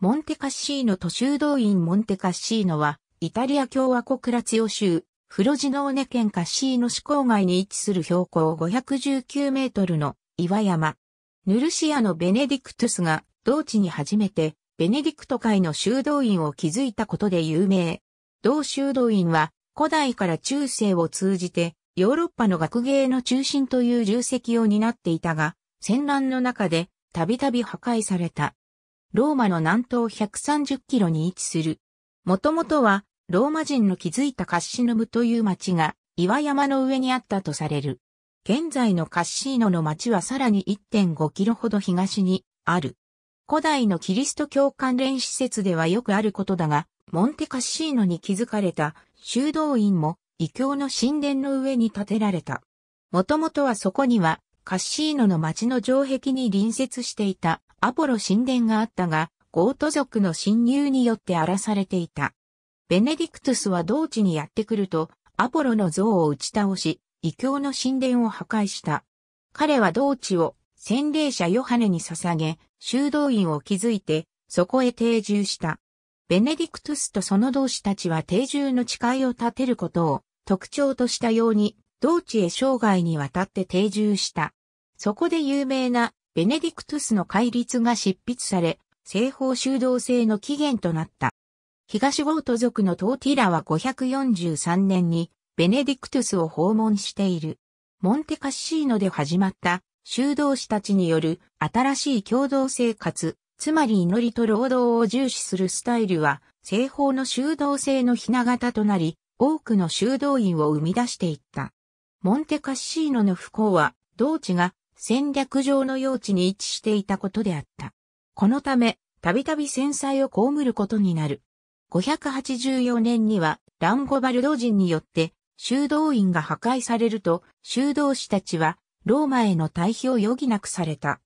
モンテカッシーノと修道院モンテカッシーノは、イタリア共和国ラツオ州、フロジノーネ県カッシーノ市郊外に位置する標高519メートルの岩山。ヌルシアのベネディクトゥスが、同地に初めて、ベネディクト会の修道院を築いたことで有名。同修道院は、古代から中世を通じて、ヨーロッパの学芸の中心という重責を担っていたが、戦乱の中で、たびたび破壊された。ローマの南東130キロに位置する。もともとは、ローマ人の築いたカッシノムという町が、岩山の上にあったとされる。現在のカッシーノの町はさらに1.5キロほど東にある。古代のキリスト教関連施設ではよくあることだが、モンテカッシーノに築かれた修道院も異教の神殿の上に建てられた。もともとはそこにはカッシーノの町の城壁に隣接していたアポロ神殿があったが、ゴート族の侵入によって荒らされていた。ベネディクトゥスは同地にやってくると、アポロの像を打ち倒し、異教の神殿を破壊した。彼は同地を洗礼者ヨハネに捧げ、修道院を築いて、そこへ定住した。ベネディクトゥスとその同志たちは定住の誓いを立てることを特徴としたように、同地へ生涯にわたって定住した。そこで有名なベネディクトゥスの戒律が執筆され、西方修道制の起源となった。東ゴート族のトーティラは543年にベネディクトゥスを訪問している。モンテカッシーノで始まった修道士たちによる新しい共同生活、つまり祈りと労働を重視するスタイルは西方の修道制の雛形となり、多くの修道院を生み出していった。モンテカッシーノの不幸は、同地が戦略上の用地に位置していたことであった。このため、たびたび戦災を被ることになる。584年には、ランゴバルド人によって、修道院が破壊されると、修道士たちは、ローマへの退避を余儀なくされた。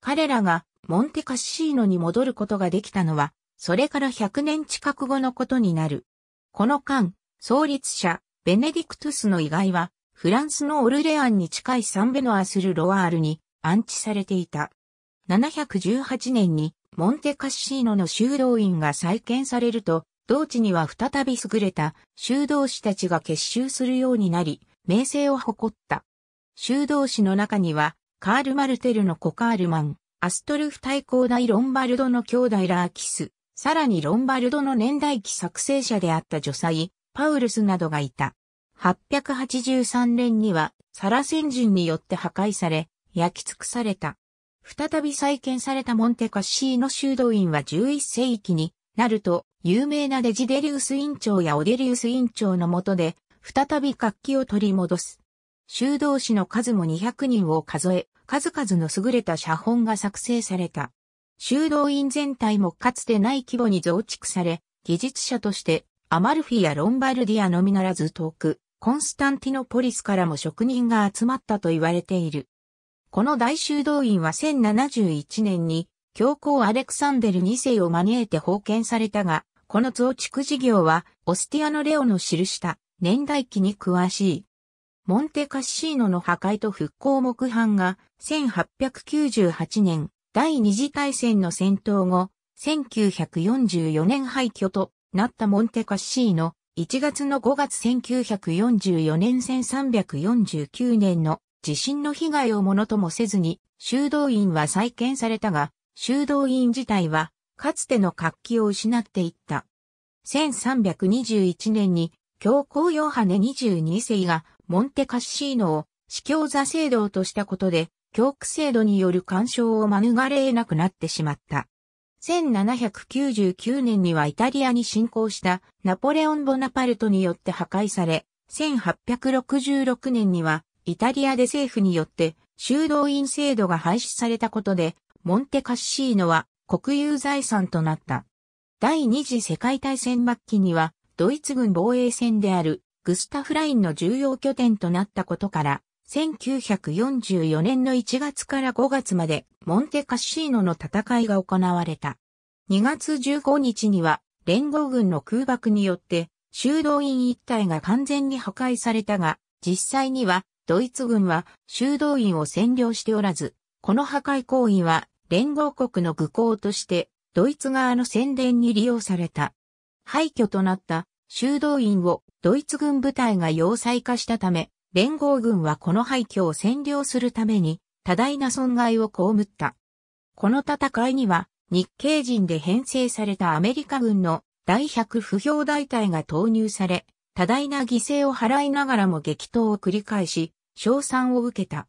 彼らが、モンテカッシーノに戻ることができたのは、それから100年近く後のことになる。この間、創立者、ベネディクトゥスの遺骸は、フランスのオルレアンに近いサンベノアスル・ロワールに安置されていた。718年にモンテカッシーノの修道院が再建されると、同地には再び優れた修道士たちが結集するようになり、名声を誇った。修道士の中には、カール・マルテルのコカールマン、アストルフ対抗大ロンバルドの兄弟ラーキス、さらにロンバルドの年代記作成者であった女才、パウルスなどがいた。883年にはサラセン人によって破壊され、焼き尽くされた。再び再建されたモンテカッシーの修道院は11世紀になると、有名なデジデリウス院長やオデリウス院長の下で、再び活気を取り戻す。修道士の数も200人を数え、数々の優れた写本が作成された。修道院全体もかつてない規模に増築され、技術者としてアマルフィやロンバルディアのみならず遠く、コンスタンティノポリスからも職人が集まったと言われている。この大修道院は1071年に教皇アレクサンデル2世を招いて封建されたが、この増築事業はオスティアノレオの記した年代記に詳しい。モンテカッシーノの破壊と復興木版が1898年第二次大戦の戦闘後、1944年廃墟となったモンテカッシーノ1月の5月1944年1349年の地震の被害をものともせずに、修道院は再建されたが、修道院自体は、かつての活気を失っていった。1321年に、教皇ヨハネ22世が、モンテカッシーノを、司教座制度としたことで、教区制度による干渉を免れなくなってしまった。1799年にはイタリアに侵攻したナポレオン・ボナパルトによって破壊され、1866年にはイタリアで政府によって修道院制度が廃止されたことで、モンテカッシーノは国有財産となった。第二次世界大戦末期には、ドイツ軍防衛戦であるグスタフラインの重要拠点となったことから、1944年の1月から5月までモンテカッシーノの戦いが行われた。2月15日には連合軍の空爆によって修道院一帯が完全に破壊されたが、実際にはドイツ軍は修道院を占領しておらず、この破壊行為は連合国の愚行としてドイツ側の宣伝に利用された。廃墟となった修道院をドイツ軍部隊が要塞化したため、連合軍はこの廃墟を占領するために多大な損害を被った。この戦いには日系人で編成されたアメリカ軍の第100不評大隊が投入され、多大な犠牲を払いながらも激闘を繰り返し、賞賛を受けた。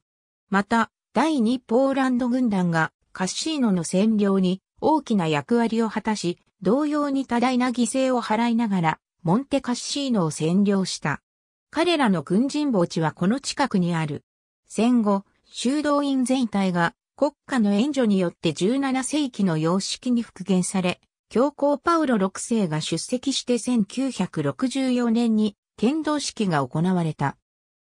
また、第2ポーランド軍団がカッシーノの占領に大きな役割を果たし、同様に多大な犠牲を払いながら、モンテカッシーノを占領した。彼らの軍人墓地はこの近くにある。戦後、修道院全体が国家の援助によって17世紀の様式に復元され、教皇パウロ6世が出席して1964年に剣道式が行われた。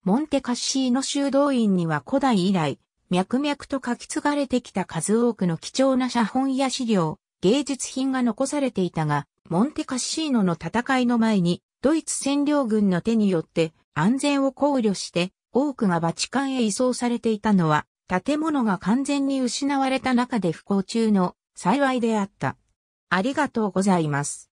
モンテカッシーノ修道院には古代以来、脈々と書き継がれてきた数多くの貴重な写本や資料、芸術品が残されていたが、モンテカッシーノの戦いの前にドイツ占領軍の手によって安全を考慮して多くがバチカンへ移送されていたのは建物が完全に失われた中で不幸中の幸いであった。ありがとうございます。